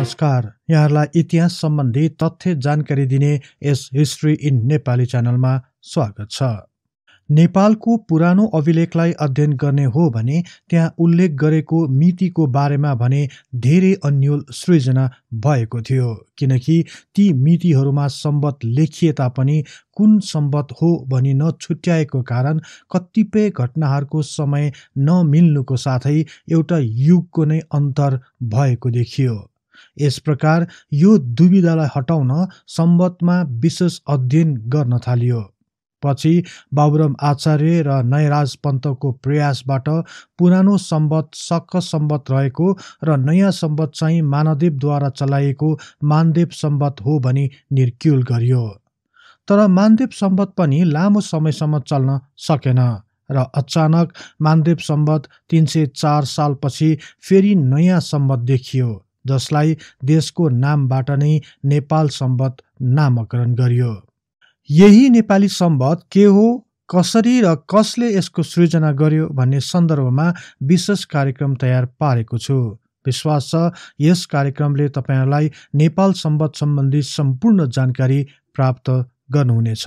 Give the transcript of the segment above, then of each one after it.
नमस्कार यहाँहरूलाई इतिहास सम्बन्धी तथ्य जानकारी दिने यस हिस्ट्री इन नेपाली च्यानलमा स्वागत छ नेपालको पुरानो अभिलेखलाई अध्ययन गर्ने हो भने त्यहाँ उल्लेख गरेको मितिको बारेमा भने धेरै अन्यल सृजना भएको थियो किनकि ती मितिहरूमा सम्बत लेखिए तापनि कुन सम्बत हो भनी नछुट्याएको कारण कतिपय घटनाहरूको समय नमिल्नुको साथै एउटा युगको नै अन्तर भएको देखियो यस प्रकार यो दुविधालाई हटाउन सम्बन्धमा विशेष अध्ययन गर्न थालियो पछि बाबुराम आचार्य र नयराज पन्तको प्रयासबाट पुरानो सम्बत शक सम्बत रहेको र नयाँ सम्बत चाहिँ मानदेवद्वारा चलाइएको मानदेव सम्बत हो भनी निर्क्युल गरियो तर मानदेव सम्बत पनि लामो समयसम्म चल्न सकेन र अचानक मानदेव सम्बत तिन सय चार सालपछि फेरि नयाँ सम्बत देखियो जसलाई देशको नामबाट नै नेपाल सम्बत नामकरण गरियो यही नेपाली सम्बत के हो कसरी र कसले यसको सृजना गर्यो भन्ने सन्दर्भमा विशेष कार्यक्रम तयार पारेको छु विश्वास छ यस कार्यक्रमले तपाईँहरूलाई नेपाल सम्बत सम्बन्धी सम्पूर्ण जानकारी प्राप्त गर्नुहुनेछ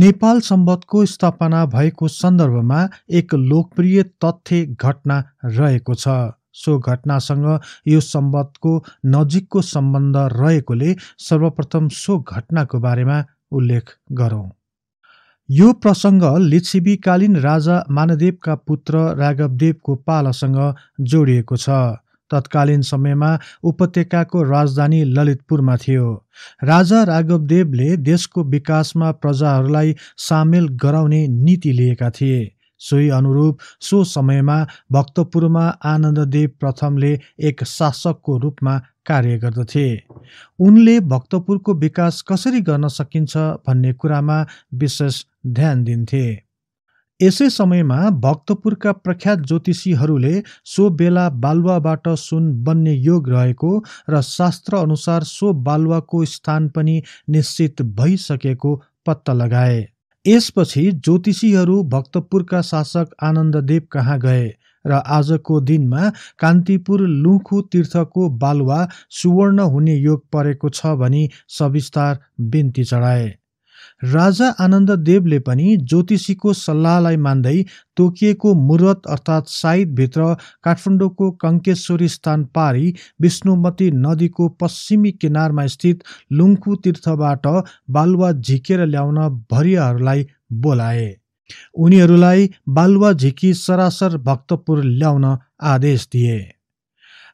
नेपाल सम्बन्धको स्थापना भएको सन्दर्भमा एक लोकप्रिय तथ्य घटना रहेको छ सो घटनासँग यो सम्बन्धको नजिकको सम्बन्ध रहेकोले सर्वप्रथम सो घटनाको बारेमा उल्लेख गरौँ यो प्रसङ्ग लिच्छिबीकालीन राजा मानदेवका पुत्र राघवदेवको पालासँग जोडिएको छ तत्कालीन समयमा उपत्यकाको राजधानी ललितपुरमा थियो राजा राघवदेवले देशको विकासमा प्रजाहरूलाई सामेल गराउने नीति लिएका थिए सोही अनुरूप सो समयमा भक्तपुरमा आनन्ददेव प्रथमले एक शासकको रूपमा कार्य गर्दथे उनले भक्तपुरको विकास कसरी गर्न सकिन्छ भन्ने कुरामा विशेष ध्यान दिन्थे यसै समयमा भक्तपुरका प्रख्यात ज्योतिषीहरूले सो बेला बालुवाबाट सुन बन्ने योग रहेको र शास्त्र अनुसार सो बालुवाको स्थान पनि निश्चित भइसकेको पत्ता लगाए यसपछि ज्योतिषीहरू भक्तपुरका शासक आनन्ददेव कहाँ गए र आजको दिनमा कान्तिपुर लुखु तीर्थको बालुवा सुवर्ण हुने योग परेको छ भनी सविस्तार बिन्ती चढाए राजा आनन्ददेवले पनि ज्योतिषीको सल्लाहलाई मान्दै तोकिएको मुरत अर्थात् साइदभित्र काठमाडौँको कङ्केश्वरी स्थान पारी विष्णुमती नदीको पश्चिमी किनारमा स्थित लुङ्खु तीर्थबाट बालुवा झिकेर ल्याउन भरियाहरूलाई बोलाए उनीहरूलाई बालुवा झिकी सरासर भक्तपुर ल्याउन आदेश दिए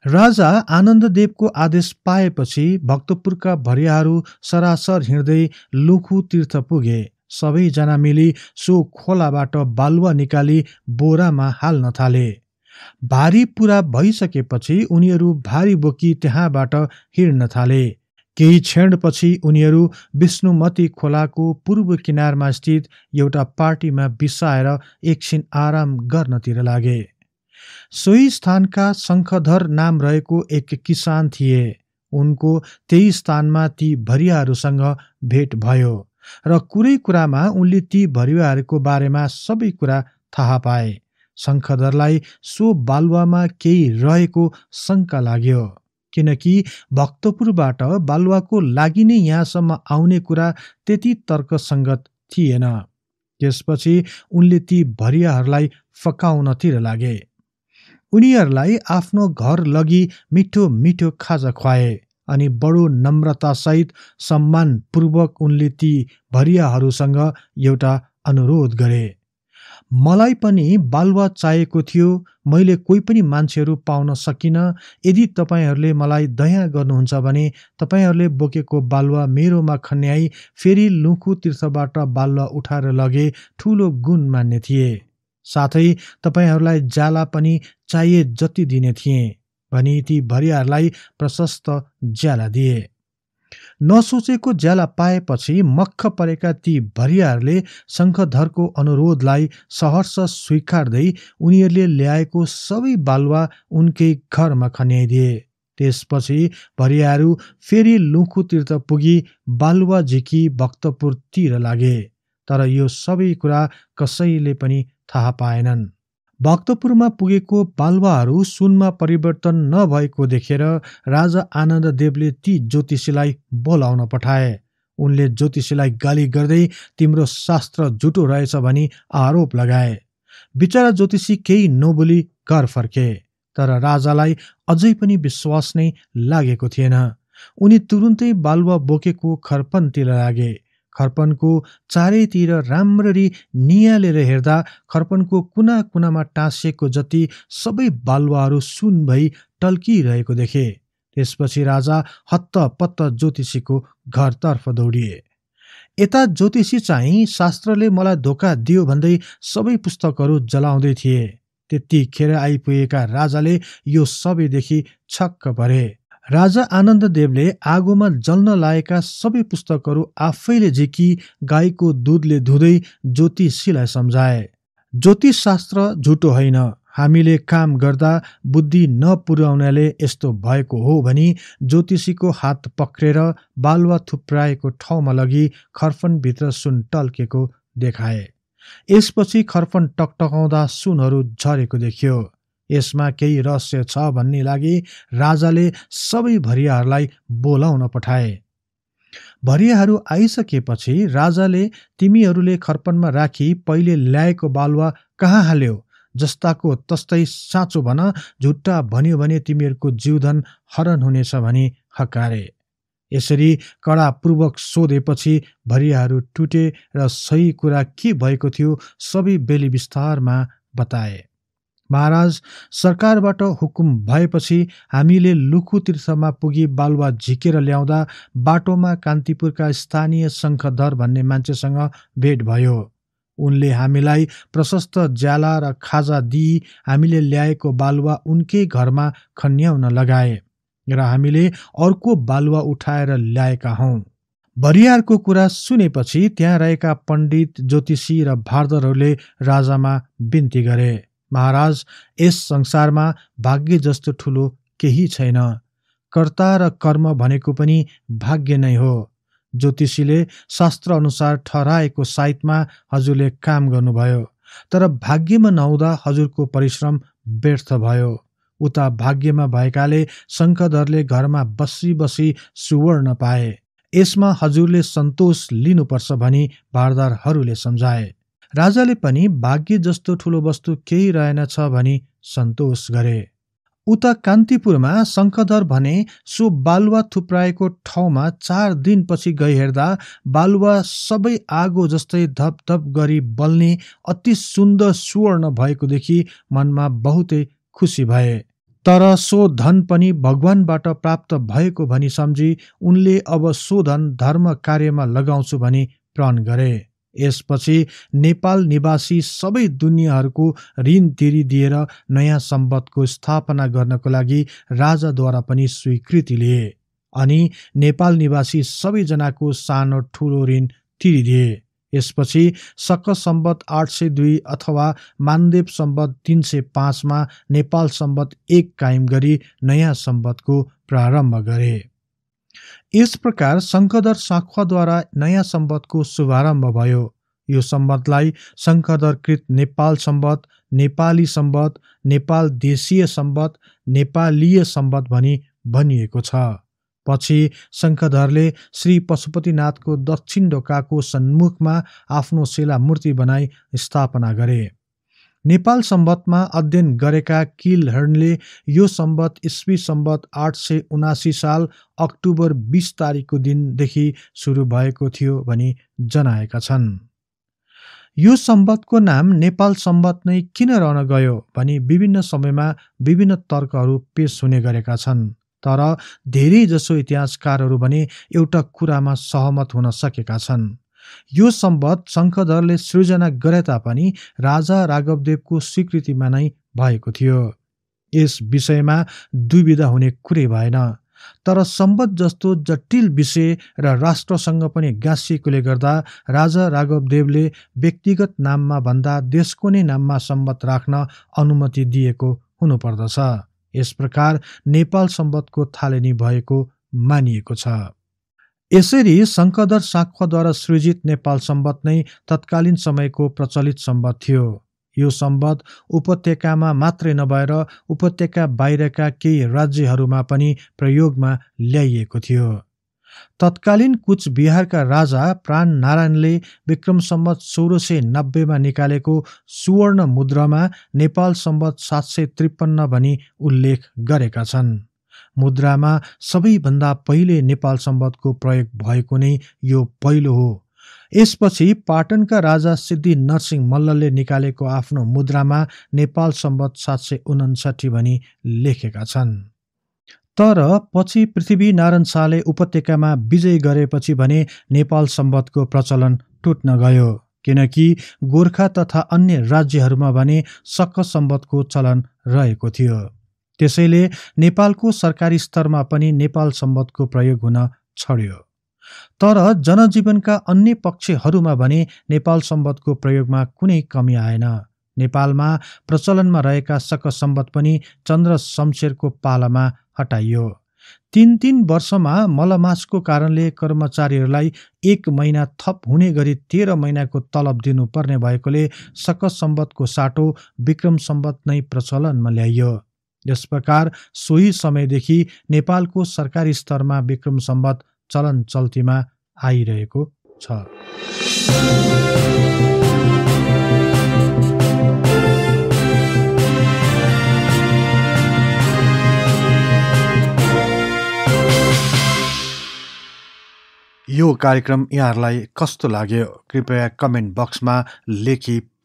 राजा आनन्ददेवको आदेश पाएपछि भक्तपुरका भरियाहरू सरासर हिँड्दै लुखु तीर्थ पुगे सबैजना मिली सो खोलाबाट बालुवा निकाली बोरामा हाल्न थाले भारी पुरा भइसकेपछि उनीहरू भारी बोकी त्यहाँबाट हिँड्न थाले केही क्षणपछि उनीहरू विष्णुमती खोलाको पूर्व किनारमा स्थित एउटा पार्टीमा बिसाएर एकछिन आराम गर्नतिर लागे सोही स्थानका शङ्खधर नाम रहेको एक किसान थिए उनको त्यही स्थानमा ती भरियाहरूसँग भेट भयो र कुरै कुरामा उनले ती भरियाहरूको बारेमा सबै कुरा थाहा पाए शङ्खधरलाई सो बालुवामा केही रहेको शङ्का लाग्यो किनकि भक्तपुरबाट बालुवाको लागि नै यहाँसम्म आउने कुरा त्यति तर्कसङ्गत थिएन त्यसपछि उनले ती भरियाहरूलाई फकाउनतिर लागे उनीहरूलाई आफ्नो घर लगी मिठो मिठो खाजा खुवाए अनि बडो नम्रतासहित सम्मानपूर्वक उनले ती भरियाहरूसँग एउटा अनुरोध गरे मलाई पनि बालुवा चाहिएको थियो मैले कोही पनि मान्छेहरू पाउन सकिनँ यदि तपाईँहरूले मलाई दया गर्नुहुन्छ भने तपाईँहरूले बोकेको बालुवा मेरोमा खन्याई फेरि लुखु तीर्थबाट बालुवा उठाएर लगे ठुलो गुण मान्ने थिए साथै तपाईँहरूलाई जाला पनि चाहिए जति दिने थिए भनी ती भरियाहरूलाई प्रशस्त ज्याला दिए नसोचेको ज्याला पाएपछि मख परेका ती भरियाहरूले शङ्खधरको अनुरोधलाई सहर्ष स्वीकार्दै उनीहरूले ल्याएको सबै बालुवा उनकै घरमा खन्याइदिए त्यसपछि भरियाहरू फेरि लुखुतीर्थ पुगी बालुवा झिकी भक्तपुरतिर लागे तर यो सबै कुरा कसैले पनि थाहा पाएनन् भक्तपुरमा पुगेको बालुवाहरू सुनमा परिवर्तन नभएको देखेर राजा आनन्ददेवले ती ज्योतिषीलाई बोलाउन पठाए उनले ज्योतिषीलाई गाली गर्दै तिम्रो शास्त्र झुटो रहेछ भनी आरोप लगाए बिचरा ज्योतिषी केही नबोली घर फर्के तर राजालाई अझै पनि विश्वास नै लागेको थिएन उनी तुरुन्तै बालुवा बोकेको खरपन्तिर लागे खर्पनको चारैतिर राम्ररी नियालेर हेर्दा खर्पनको कुना कुनामा टाँसिएको जति सबै बालुवाहरू सुन भई टल्किरहेको देखे त्यसपछि राजा हत्तपत्त ज्योतिषीको घरतर्फ दौडिए यता ज्योतिषी चाहिँ शास्त्रले मलाई धोका दियो भन्दै सबै पुस्तकहरू जलाउँदै थिए त्यतिखेर आइपुगेका राजाले यो सबैदेखि छक्क परे राजा आनन्ददेवले आगोमा जल्न लागेका सबै पुस्तकहरू आफैले झिकी गाईको दुधले धुँदै ज्योतिषीलाई सम्झाए ज्योतिषशास्त्र झुटो होइन हामीले काम गर्दा बुद्धि नपुर्याउनाले यस्तो भएको हो भनी ज्योतिषीको हात पक्रेर बालुवा थुप्राएको ठाउँमा लगी खर्फनभित्र सुन टल्केको देखाए यसपछि खर्फन टकटकाउँदा सुनहरू झरेको देखियो यसमा केही रहस्य छ भन्ने लागि राजाले सबै भरियाहरूलाई बोलाउन पठाए भरियाहरू आइसकेपछि राजाले तिमीहरूले खर्पनमा राखी पहिले ल्याएको बालुवा कहाँ हाल्यो जस्ताको तस्तै साँचो भन झुट्टा भन्यो भने तिमीहरूको जीवधन हरण हुनेछ भनी हकारे यसरी कडापूर्वक सोधेपछि भरियाहरू टुटे र सही कुरा के भएको थियो सबै बेली विस्तारमा बताए महाराज सरकारबाट हुकुम भएपछि हामीले लुखु तीर्थमा पुगी बालुवा झिकेर ल्याउँदा बाटोमा कान्तिपुरका स्थानीय शङ्खधर भन्ने मान्छेसँग भेट भयो उनले हामीलाई प्रशस्त ज्याला र खाजा दिई हामीले ल्याएको बालुवा उनकै घरमा खन्याउन लगाए र हामीले अर्को बालुवा उठाएर ल्याएका हौँ भरियारको कुरा सुनेपछि त्यहाँ रहेका पण्डित ज्योतिषी र भारदरहरूले राजामा बिन्ती गरे महाराज यस संसारमा भाग्य जस्तो ठुलो केही छैन कर्ता र कर्म भनेको पनि भाग्य नै हो ज्योतिषीले शास्त्रअनुसार ठहराएको साइतमा हजुरले काम गर्नुभयो तर भाग्यमा नहुँदा हजुरको परिश्रम व्यर्थ भयो उता भाग्यमा भएकाले शङ्करधरले घरमा बसी बसी सुवर्ण पाए यसमा हजुरले सन्तोष लिनुपर्छ भनी भारदारहरूले सम्झाए राजाले पनि भाग्य जस्तो ठुलो वस्तु केही रहेनछ भनी सन्तोष गरे उता कान्तिपुरमा शङ्कधर भने सो बालुवा थुप्राएको ठाउँमा चार दिनपछि गई हेर्दा बालुवा सबै आगो जस्तै धपधप गरी बल्ने अति सुन्दर सुवर्ण भएको देखि मनमा बहुतै खुसी भए तर सो धन पनि भगवानबाट प्राप्त भएको भनी सम्झी उनले अब सो धन धर्म कार्यमा लगाउँछु भनी प्रण गरे यसपछि नेपाल निवासी सबै दुनियाँहरूको ऋण तिरिदिएर नयाँ सम्बन्धको स्थापना गर्नको लागि राजाद्वारा पनि स्वीकृति लिए अनि नेपाल निवासी सबैजनाको सानो ठुलो ऋण तिरिदिए यसपछि सक सम्बत आठ सय दुई अथवा मानदेव सम्बत तिन सय पाँचमा नेपाल सम्बत एक कायम गरी नयाँ सम्बतको प्रारम्भ गरे यस प्रकार शङ्करधर साखुवाद्वारा नयाँ सम्बन्धको शुभारम्भ भयो यो सम्बन्धलाई शङ्करधरकृत नेपाल सम्बन्ध नेपाली सम्बन्ध नेपाल देशीय सम्बन्ध नेपालीय सम्बन्ध भनी भनिएको छ पछि शङ्करधरले श्री पशुपतिनाथको दक्षिण ढोकाको सन्मुखमा आफ्नो शिलामूर्ति बनाई स्थापना गरे नेपाल सम्बन्धमा अध्ययन गरेका किल हर्नले यो सम्बत इस्वी सम्बत आठ सय उनासी साल अक्टोबर बिस तारिकको दिनदेखि सुरु भएको थियो भनी जनाएका छन् यो सम्बन्धको नाम नेपाल सम्बत नै किन रहन गयो भनी विभिन्न समयमा विभिन्न तर्कहरू पेश हुने गरेका छन् तर धेरैजसो इतिहासकारहरू भने एउटा कुरामा सहमत हुन सकेका छन् यो सम्बत शङ्खधरले सृजना गरे तापनि राजा राघवदेवको स्वीकृतिमा नै भएको थियो यस विषयमा दुविधा हुने कुरै भएन तर सम्बत जस्तो जटिल विषय र रा राष्ट्रसँग पनि गाँसिएकोले गर्दा राजा राघवदेवले व्यक्तिगत नाममा भन्दा देशको नै नाममा सम्बत राख्न अनुमति दिएको हुनुपर्दछ यस प्रकार नेपाल सम्बतको थालनी भएको मानिएको छ यसरी शङ्कदर साङ्खद्वारा सृजित नेपाल सम्बत नै तत्कालीन समयको प्रचलित सम्बत थियो यो सम्बत उपत्यकामा मात्रै नभएर उपत्यका बाहिरका केही राज्यहरूमा पनि प्रयोगमा ल्याइएको थियो तत्कालीन कुच बिहारका राजा प्राण नारायणले विक्रम सम्बत सोह्र सय नब्बेमा निकालेको सुवर्ण मुद्रामा नेपाल सम्बत सात सय त्रिपन्न भनी उल्लेख गरेका छन् मुद्रामा सबैभन्दा पहिले नेपाल सम्बन्धको प्रयोग भएको नै यो पहिलो हो यसपछि पाटनका राजा सिद्धि नरसिंह मल्लले निकालेको आफ्नो मुद्रामा नेपाल सम्बत सात सय उनासाठी भनी लेखेका छन् तर पछि पृथ्वीनारायण शाहले उपत्यकामा विजय गरेपछि भने नेपाल सम्बन्धको प्रचलन टुट्न गयो किनकि गोर्खा तथा अन्य राज्यहरूमा भने सक्क सम्बन्धको चलन रहेको थियो त्यसैले नेपालको सरकारी स्तरमा पनि नेपाल सम्बन्धको प्रयोग हुन छड्यो तर जनजीवनका अन्य पक्षहरूमा भने नेपाल सम्बन्धको प्रयोगमा कुनै कमी आएन नेपालमा प्रचलनमा रहेका शक सम्बन्ध पनि चन्द्र शमशेरको पालामा हटाइयो तिन तिन वर्षमा मलमासको कारणले कर्मचारीहरूलाई एक महिना थप हुने गरी तेह्र महिनाको तलब दिनुपर्ने भएकोले शक सम्बन्धको साटो विक्रम सम्बन्ध नै प्रचलनमा ल्याइयो यस प्रकार सोही समयदेखि नेपालको सरकारी स्तरमा विक्रम सम्बत चलन चल्तीमा आइरहेको छ यो कार्यक्रम यहाँहरूलाई कस्तो लाग्यो कृपया कमेन्ट बक्समा लेखी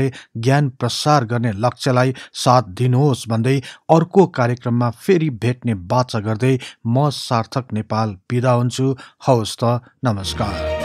बारे ज्ञान प्रसार गर्ने लक्ष्यलाई साथ दिनुहोस् भन्दै अर्को कार्यक्रममा फेरि भेट्ने बाचा गर्दै म सार्थक नेपाल विदा हुन्छु हवस् त नमस्कार